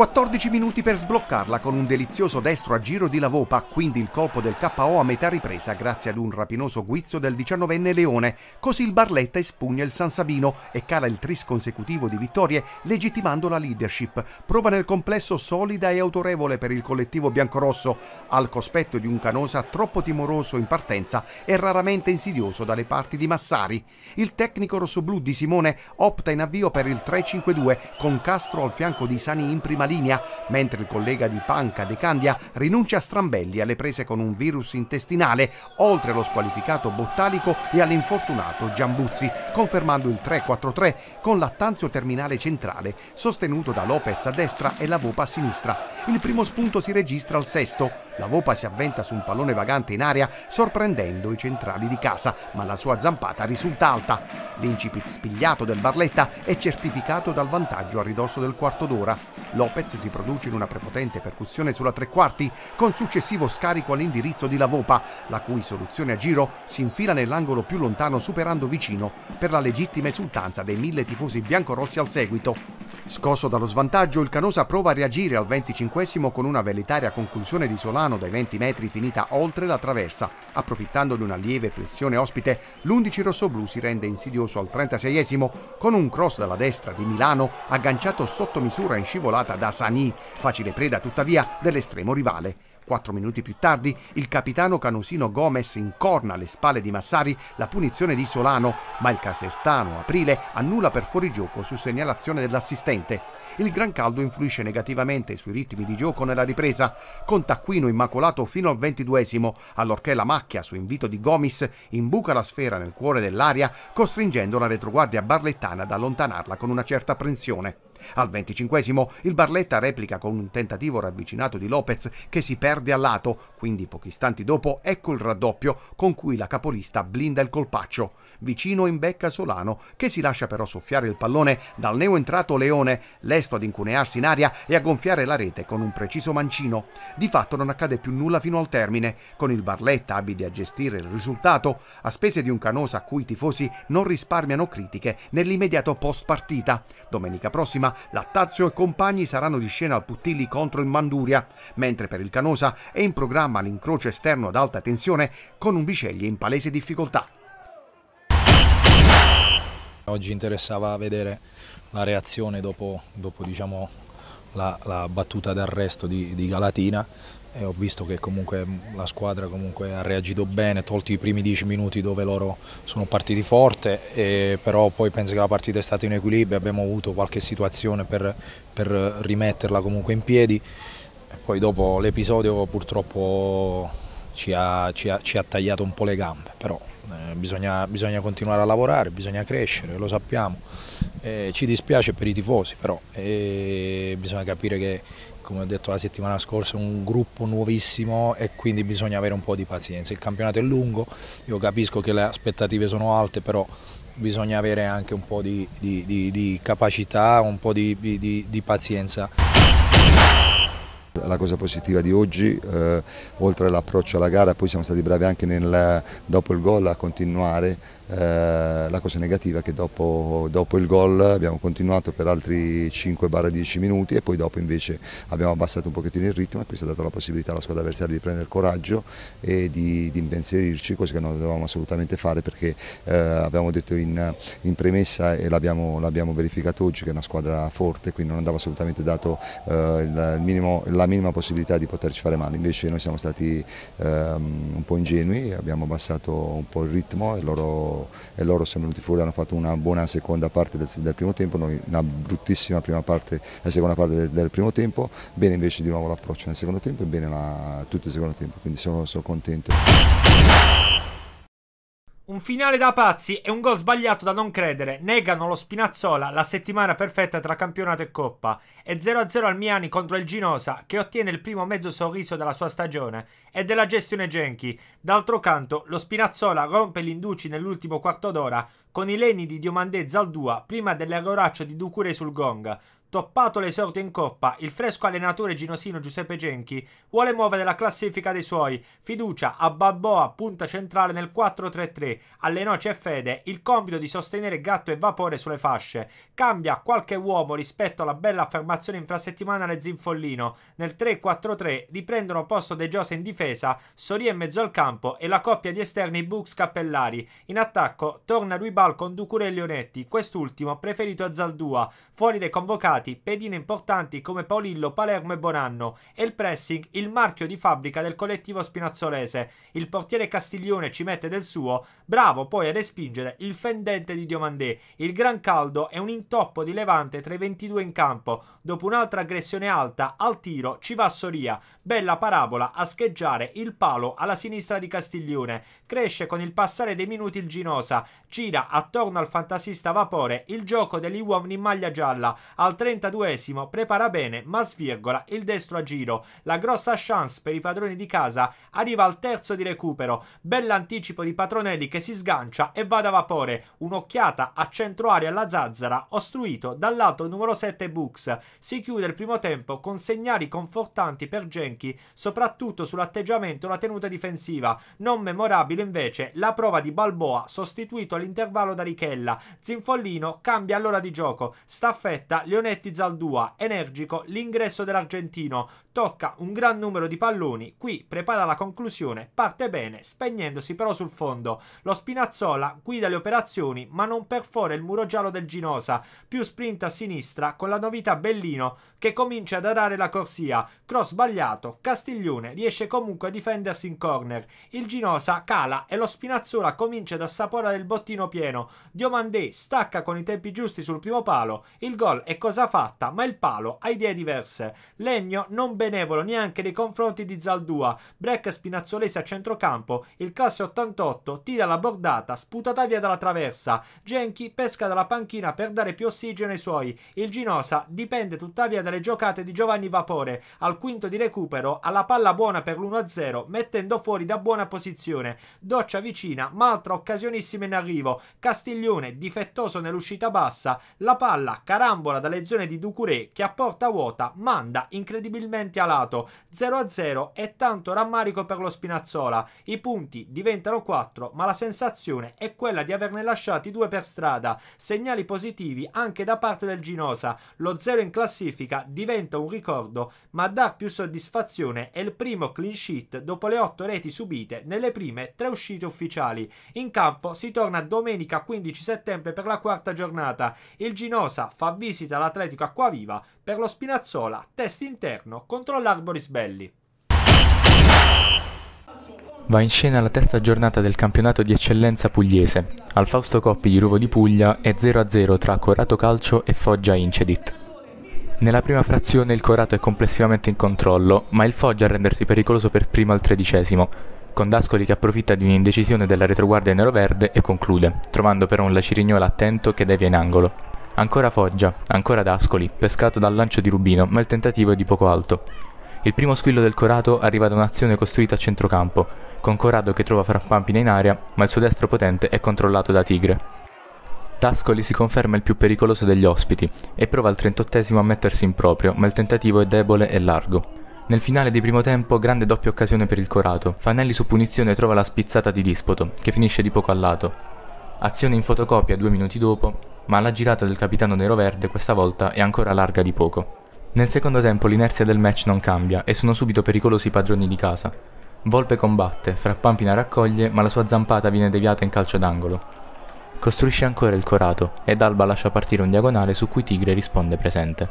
Speaker 4: 14 minuti per sbloccarla con un delizioso destro a giro di Lavopa, quindi il colpo del KO a metà ripresa grazie ad un rapinoso guizzo del 19enne Leone. Così il Barletta espugna il San Sabino e cala il tris consecutivo di vittorie, legittimando la leadership. Prova nel complesso solida e autorevole per il collettivo biancorosso, al cospetto di un Canosa troppo timoroso in partenza e raramente insidioso dalle parti di Massari. Il tecnico rossoblù di Simone opta in avvio per il 3-5-2 con Castro al fianco di Sani in prima linea, mentre il collega di Panca De Candia rinuncia a Strambelli alle prese con un virus intestinale, oltre allo squalificato Bottalico e all'infortunato Giambuzzi, confermando il 3-4-3 con l'Attanzio terminale centrale, sostenuto da Lopez a destra e la Vopa a sinistra. Il primo spunto si registra al sesto, la Vopa si avventa su un pallone vagante in aria, sorprendendo i centrali di casa, ma la sua zampata risulta alta. L'incipit spigliato del Barletta è certificato dal vantaggio a ridosso del quarto d'ora. Lopez Lopez si produce in una prepotente percussione sulla tre quarti con successivo scarico all'indirizzo di Lavopa, la cui soluzione a giro si infila nell'angolo più lontano superando vicino per la legittima esultanza dei mille tifosi biancorossi al seguito. Scosso dallo svantaggio, il Canosa prova a reagire al 25 con una velitaria conclusione di Solano dai 20 metri finita oltre la traversa. Approfittando di una lieve flessione ospite, l'11 rossoblù si rende insidioso al 36 con un cross dalla destra di Milano agganciato sotto misura in scivolata da Sani, facile preda tuttavia dell'estremo rivale. Quattro minuti più tardi il capitano canusino Gomez incorna alle spalle di Massari la punizione di Solano, ma il casertano Aprile annulla per fuorigioco su segnalazione dell'assistente il gran caldo influisce negativamente sui ritmi di gioco nella ripresa, con Tacquino immacolato fino al ventiduesimo, allorché la macchia, su invito di Gomis, imbuca la sfera nel cuore dell'aria, costringendo la retroguardia barlettana ad allontanarla con una certa apprensione. Al venticinquesimo il Barletta replica con un tentativo ravvicinato di Lopez che si perde a lato, quindi pochi istanti dopo ecco il raddoppio con cui la capolista blinda il colpaccio. Vicino imbecca Solano che si lascia però soffiare il pallone dal neoentrato Leone, l'est presto ad incunearsi in aria e a gonfiare la rete con un preciso mancino. Di fatto non accade più nulla fino al termine, con il Barletta abile a gestire il risultato, a spese di un Canosa a cui i tifosi non risparmiano critiche nell'immediato post partita. Domenica prossima Lattazio e compagni saranno di scena al Puttilli contro il Manduria, mentre per il Canosa è in programma l'incrocio esterno ad alta tensione con un Biceglie in palese difficoltà. Oggi interessava
Speaker 2: vedere la reazione dopo, dopo diciamo, la, la, battuta d'arresto di, di, Galatina e ho visto che comunque la squadra comunque ha reagito bene, tolti i primi dieci minuti dove loro sono partiti forte, e, però poi penso che la partita è stata in equilibrio, abbiamo avuto qualche situazione per, per rimetterla comunque in piedi e poi dopo l'episodio purtroppo ci ha, ci, ha, ci ha, tagliato un po' le gambe, però eh, bisogna, bisogna continuare a lavorare, bisogna crescere, lo sappiamo eh, ci dispiace per i tifosi però, eh, bisogna capire che come ho detto la settimana scorsa è un gruppo nuovissimo e quindi bisogna avere un po' di pazienza. Il campionato è lungo, io capisco che le aspettative sono alte però bisogna avere anche un po' di, di, di, di capacità, un po' di pazienza
Speaker 4: la cosa positiva di oggi, eh, oltre all'approccio alla gara, poi siamo stati bravi anche nel, dopo il gol a continuare, eh, la cosa negativa è che dopo, dopo il gol abbiamo continuato per altri 5-10 minuti e poi dopo invece abbiamo abbassato un pochettino il ritmo e questo ha dato la possibilità alla squadra avversaria di prendere coraggio e di, di impensierirci, cosa che non dovevamo assolutamente fare perché eh, abbiamo detto in, in premessa e l'abbiamo verificato oggi che è una squadra forte, quindi non andava assolutamente dato eh, il minimo, la minima possibilità di poterci fare male, invece noi siamo stati ehm, un po' ingenui, abbiamo abbassato un po' il ritmo e loro, e loro sono venuti fuori, hanno fatto una buona seconda parte del, del primo tempo, noi una bruttissima prima parte, la seconda parte del, del primo tempo, bene invece di nuovo l'approccio nel secondo tempo e bene la, tutto il secondo tempo, quindi sono, sono contento.
Speaker 6: Un finale da pazzi e un gol sbagliato da non credere negano lo Spinazzola la settimana perfetta tra campionato e coppa e 0-0 al Miani contro il Ginosa che ottiene il primo mezzo sorriso della sua stagione e della gestione Genchi. D'altro canto lo Spinazzola rompe l'induci nell'ultimo quarto d'ora con i leni di Diomandè Zaldua prima dell'erroraccio di Ducure sul gong. Toppato l'esordio in coppa, il fresco allenatore ginosino Giuseppe Genchi vuole muovere la classifica dei suoi. Fiducia a Balboa, punta centrale nel 4-3-3. Alle noce e Fede il compito di sostenere gatto e vapore sulle fasce. Cambia qualche uomo rispetto alla bella affermazione infrasettimana infrasettimanale Zinfollino. Nel 3-4-3 riprendono posto De Giose in difesa, Soria in mezzo al campo e la coppia di esterni Bux Cappellari. In attacco torna Ruibal con Ducure e Leonetti, quest'ultimo preferito a Zaldua, fuori dai convocati stati pedine importanti come Paolillo, Palermo e Bonanno e il pressing il marchio di fabbrica del collettivo spinazzolese. Il portiere Castiglione ci mette del suo, bravo poi a respingere il fendente di Diomandé. Il Gran Caldo è un intoppo di Levante tra i 22 in campo. Dopo un'altra aggressione alta, al tiro ci va Soria. Bella parabola a scheggiare il palo alla sinistra di Castiglione. Cresce con il passare dei minuti il Ginosa. Gira attorno al fantasista Vapore il gioco degli uomini in maglia gialla. Al 32esimo prepara bene ma svirgola il destro a giro. La grossa chance per i padroni di casa arriva al terzo di recupero. Bell'anticipo di Patronelli che si sgancia e va da Vapore. Un'occhiata a centro aria alla Zazzara ostruito dal lato numero 7 Books. Si chiude il primo tempo con segnali confortanti per Genk bianchi, soprattutto sull'atteggiamento e la tenuta difensiva. Non memorabile invece la prova di Balboa, sostituito all'intervallo da Richella. Zinfollino cambia all'ora di gioco. Staffetta Leonetti Zaldua, energico l'ingresso dell'argentino tocca un gran numero di palloni, qui prepara la conclusione, parte bene, spegnendosi però sul fondo. Lo Spinazzola guida le operazioni ma non perfora il muro giallo del Ginosa, più sprint a sinistra con la novità Bellino che comincia ad arare la corsia, cross sbagliato, Castiglione riesce comunque a difendersi in corner, il Ginosa cala e lo Spinazzola comincia ad assaporare il bottino pieno, Diomandé stacca con i tempi giusti sul primo palo, il gol è cosa fatta ma il palo ha idee diverse, Legno non bene benevolo neanche nei confronti di Zaldua, break spinazzolese a centrocampo, il classe 88 tira la bordata, sputata via dalla traversa, Genchi pesca dalla panchina per dare più ossigeno ai suoi, il Ginosa dipende tuttavia dalle giocate di Giovanni Vapore, al quinto di recupero alla palla buona per l'1-0 mettendo fuori da buona posizione, doccia vicina ma altra occasionissima in arrivo, Castiglione difettoso nell'uscita bassa, la palla carambola dalle zone di Ducuré che a porta vuota manda incredibilmente presenti a lato. 0-0 e tanto rammarico per lo Spinazzola. I punti diventano 4, ma la sensazione è quella di averne lasciati due per strada. Segnali positivi anche da parte del Ginosa. Lo 0 in classifica diventa un ricordo, ma dà più soddisfazione è il primo clean sheet dopo le 8 reti subite nelle prime 3 uscite ufficiali. In campo si torna domenica 15 settembre per la quarta giornata. Il Ginosa fa visita all'Atletico Acquaviva per lo Spinazzola, test interno con controllare Arboris Belli.
Speaker 9: Va in scena la terza giornata del campionato di eccellenza pugliese. Al Fausto Coppi di Ruvo di Puglia è 0-0 tra Corato Calcio e Foggia Incedit. Nella prima frazione il Corato è complessivamente in controllo, ma il Foggia a rendersi pericoloso per primo al tredicesimo, con Dascoli che approfitta di un'indecisione della retroguardia neroverde e conclude, trovando però un Lacirignola attento che devia in angolo. Ancora Foggia, ancora D'Ascoli, pescato dal lancio di Rubino, ma il tentativo è di poco alto. Il primo squillo del Corato arriva da un'azione costruita a centrocampo, con Corado che trova Frampampina in aria, ma il suo destro potente è controllato da Tigre. D'Ascoli si conferma il più pericoloso degli ospiti e prova al 38 a mettersi in proprio, ma il tentativo è debole e largo. Nel finale di primo tempo, grande doppia occasione per il Corato. Fanelli su punizione trova la spizzata di Dispoto, che finisce di poco al lato. Azione in fotocopia due minuti dopo, ma la girata del capitano neroverde questa volta è ancora larga di poco. Nel secondo tempo l'inerzia del match non cambia e sono subito pericolosi i padroni di casa. Volpe combatte, Frappampina raccoglie, ma la sua zampata viene deviata in calcio d'angolo. Costruisce ancora il corato ed Alba lascia partire un diagonale su cui Tigre risponde presente.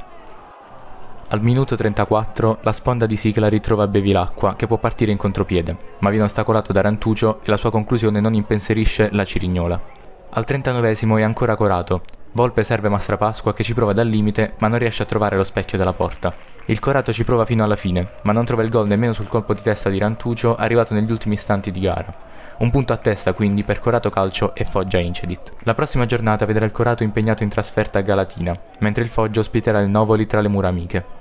Speaker 9: Al minuto 34 la sponda di Sigla ritrova Bevilacqua che può partire in contropiede, ma viene ostacolato da Rantuccio e la sua conclusione non impensierisce la Cirignola. Al 39esimo è ancora Corato. Volpe serve Mastrapasqua che ci prova dal limite ma non riesce a trovare lo specchio della porta. Il Corato ci prova fino alla fine, ma non trova il gol nemmeno sul colpo di testa di Rantuccio arrivato negli ultimi istanti di gara. Un punto a testa quindi per Corato Calcio e Foggia Incedit. La prossima giornata vedrà il Corato impegnato in trasferta a Galatina, mentre il Foggia ospiterà il Novoli tra le mura amiche.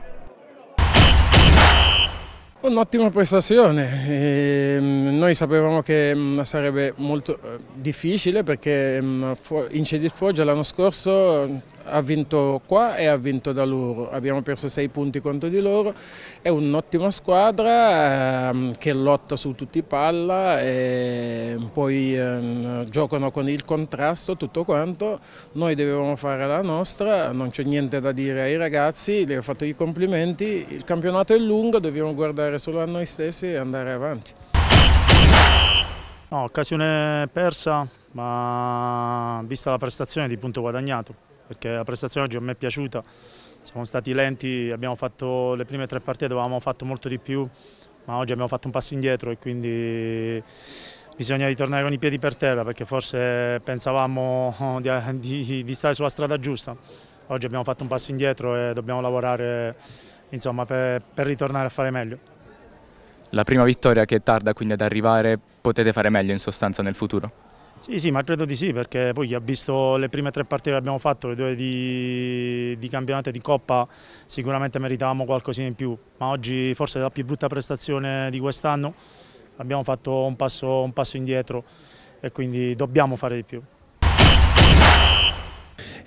Speaker 1: Un'ottima prestazione, ehm, noi sapevamo che mm, sarebbe molto eh, difficile perché mm, in Cedifoggia l'anno scorso ha vinto qua e ha vinto da loro, abbiamo perso 6 punti contro di loro, è un'ottima squadra eh, che lotta su tutti i palla e poi eh, giocano con il contrasto, tutto quanto, noi dovevamo fare la nostra, non c'è niente da dire ai ragazzi, le ho fatto i complimenti, il campionato è lungo, dobbiamo guardare solo a noi stessi e andare avanti.
Speaker 5: No, occasione persa, ma vista la prestazione di punto guadagnato perché la prestazione oggi a me è piaciuta, siamo stati lenti, abbiamo fatto le prime tre partite dove avevamo fatto molto di più, ma oggi abbiamo fatto un passo indietro e quindi bisogna ritornare con i piedi per terra perché forse pensavamo di, di, di stare sulla strada giusta. Oggi abbiamo fatto un passo indietro e dobbiamo lavorare insomma, per, per ritornare a fare
Speaker 9: meglio. La prima vittoria che tarda quindi ad arrivare potete fare meglio in sostanza nel futuro?
Speaker 5: Sì, sì, ma credo di sì, perché poi chi ha visto le prime tre partite che abbiamo fatto, le due di, di campionato e di Coppa, sicuramente meritavamo qualcosina in più, ma oggi forse la più brutta prestazione di quest'anno, abbiamo fatto un passo, un passo indietro e quindi dobbiamo fare di più.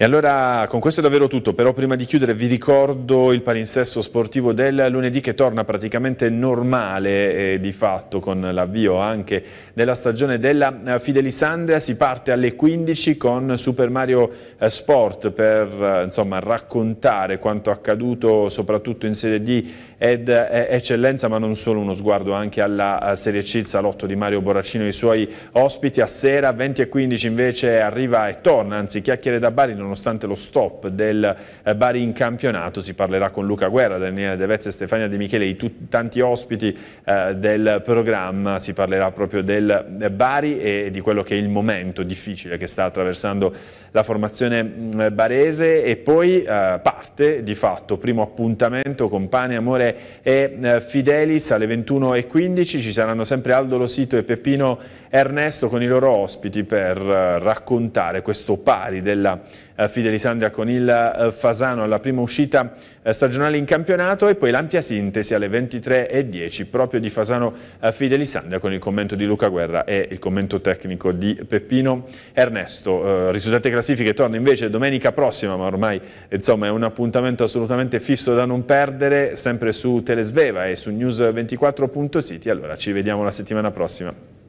Speaker 1: E allora con questo è davvero tutto, però prima di chiudere vi ricordo il palinsesto sportivo del lunedì che torna praticamente normale eh, di fatto con l'avvio anche della stagione della eh, Fidelisandria, si parte alle 15 con Super Mario eh, Sport per eh, insomma, raccontare quanto accaduto soprattutto in Serie D ed eh, eccellenza, ma non solo, uno sguardo anche alla eh, Serie C, il salotto di Mario Borracino e i suoi ospiti. A sera 20 e 15 invece arriva e torna, anzi chiacchiere da Bari, nonostante lo stop del eh, Bari in campionato, si parlerà con Luca Guerra, Daniele De e Stefania De Michele, i tanti ospiti eh, del programma, si parlerà proprio del Bari e di quello che è il momento difficile che sta attraversando la formazione mm, barese e poi eh, parte di fatto primo appuntamento con Pane, Amore e eh, Fidelis alle 21.15, ci saranno sempre Aldo Losito e Peppino Ernesto con i loro ospiti per eh, raccontare questo pari della eh, Fidelisandria con il eh, Fasano alla prima uscita eh, stagionale in campionato e poi l'ampia sintesi alle 23.10 proprio di Fasano Fidelisandria con il commento di Luca Guerra e il commento tecnico di Peppino Ernesto. Risultati e classifiche torna invece domenica prossima ma ormai insomma, è un appuntamento assolutamente fisso da non perdere sempre su Telesveva e su news24.city allora ci vediamo la settimana prossima.